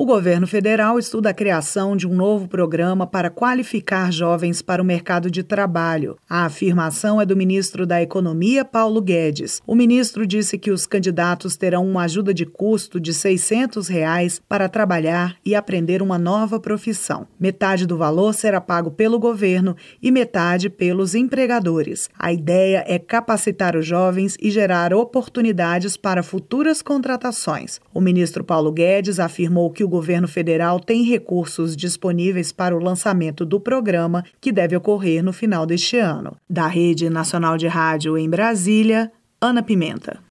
O governo federal estuda a criação de um novo programa para qualificar jovens para o mercado de trabalho. A afirmação é do ministro da Economia, Paulo Guedes. O ministro disse que os candidatos terão uma ajuda de custo de R$ 600 reais para trabalhar e aprender uma nova profissão. Metade do valor será pago pelo governo e metade pelos empregadores. A ideia é capacitar os jovens e gerar oportunidades para futuras contratações. O ministro Paulo Guedes afirmou que o governo federal tem recursos disponíveis para o lançamento do programa, que deve ocorrer no final deste ano. Da Rede Nacional de Rádio em Brasília, Ana Pimenta.